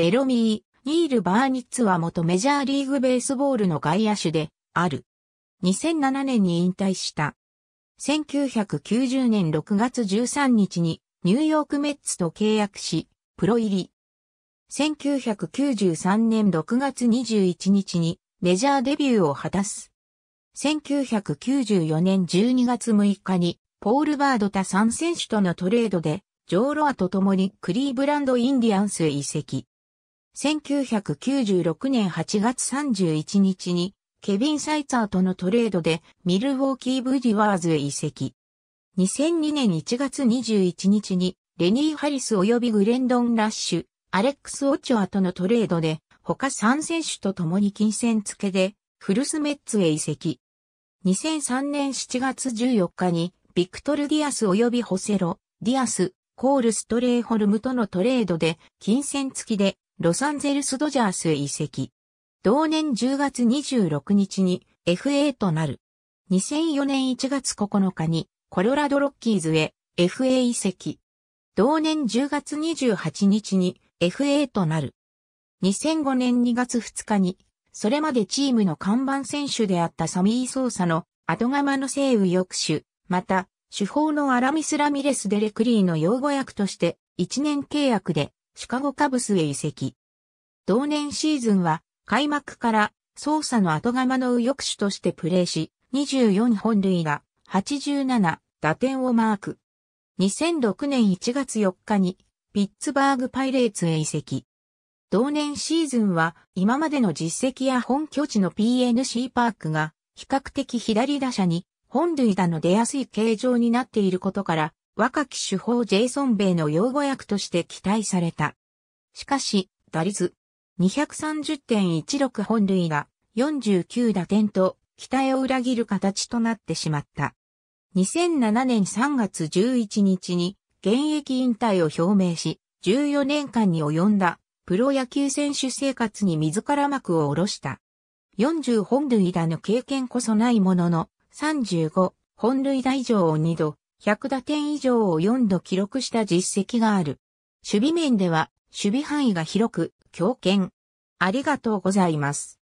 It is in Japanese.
ジェロミー・ニール・バーニッツは元メジャーリーグベースボールの外野手である。2007年に引退した。1990年6月13日にニューヨークメッツと契約し、プロ入り。1993年6月21日にメジャーデビューを果たす。1994年12月6日にポール・バード他3選手とのトレードで、ジョー・ロアと共にクリーブランド・インディアンスへ移籍。1996年8月31日に、ケビン・サイツァーとのトレードでミルウォーキー・ブリワーズへ移籍。2002年1月21日に、レニー・ハリス及びグレンドン・ラッシュ、アレックス・オチョアとのトレードで、他3選手と共に金銭付けで、フルス・メッツへ移籍。2003年7月14日に、ビクトル・ディアス及びホセロ、ディアス、コール・ストレイ・ホルムとのトレードで、金銭付きで、ロサンゼルスドジャースへ移籍。同年10月26日に FA となる。2004年1月9日にコロラドロッキーズへ FA 移籍。同年10月28日に FA となる。2005年2月2日に、それまでチームの看板選手であったサミー・ソーサの後釜の西右翼手、また、主砲のアラミス・ラミレス・デレクリーの擁護役として1年契約でシカゴカブスへ移籍。同年シーズンは開幕から操作の後釜の右翼手としてプレーし、24本塁打、87打点をマーク。2006年1月4日にピッツバーグパイレーツへ移籍。同年シーズンは今までの実績や本拠地の PNC パークが比較的左打者に本塁打の出やすい形状になっていることから若き主砲ジェイソン・ベイの擁護役として期待された。しかし、打率230.16本塁打、49打点と、期待を裏切る形となってしまった。2007年3月11日に現役引退を表明し、14年間に及んだプロ野球選手生活に自ら幕を下ろした。40本塁打の経験こそないものの、35本塁打以上を2度100打点以上を4度記録した実績がある。守備面では、守備範囲が広く、強肩。ありがとうございます。